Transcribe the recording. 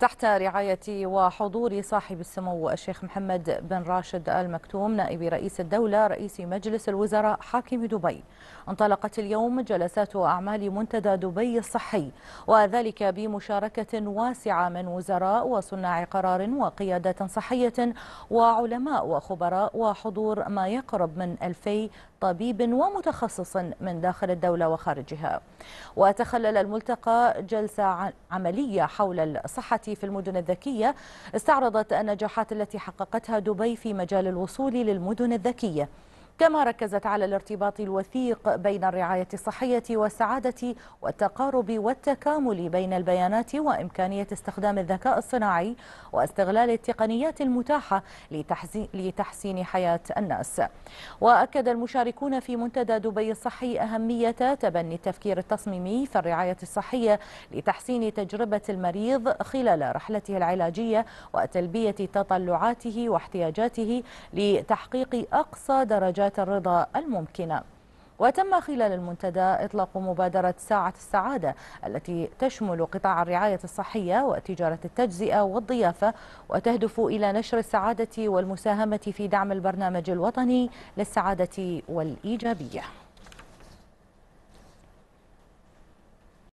تحت رعاية وحضور صاحب السمو الشيخ محمد بن راشد آل مكتوم نائب رئيس الدولة رئيس مجلس الوزراء حاكم دبي انطلقت اليوم جلسات أعمال منتدى دبي الصحي وذلك بمشاركة واسعة من وزراء وصناع قرار وقيادات صحية وعلماء وخبراء وحضور ما يقرب من ألفي طبيب ومتخصص من داخل الدولة وخارجها وتخلل الملتقى جلسة عملية حول الصحة في المدن الذكية استعرضت النجاحات التي حققتها دبي في مجال الوصول للمدن الذكية كما ركزت على الارتباط الوثيق بين الرعاية الصحية والسعادة والتقارب والتكامل بين البيانات وإمكانية استخدام الذكاء الصناعي واستغلال التقنيات المتاحة لتحسين حياة الناس وأكد المشاركون في منتدى دبي الصحي أهمية تبني التفكير التصميمي في الرعاية الصحية لتحسين تجربة المريض خلال رحلته العلاجية وتلبية تطلعاته واحتياجاته لتحقيق أقصى درجات درجات الرضا الممكنة وتم خلال المنتدى إطلاق مبادرة ساعة السعادة التي تشمل قطاع الرعاية الصحية وتجارة التجزئة والضيافة وتهدف إلى نشر السعادة والمساهمة في دعم البرنامج الوطني للسعادة والإيجابية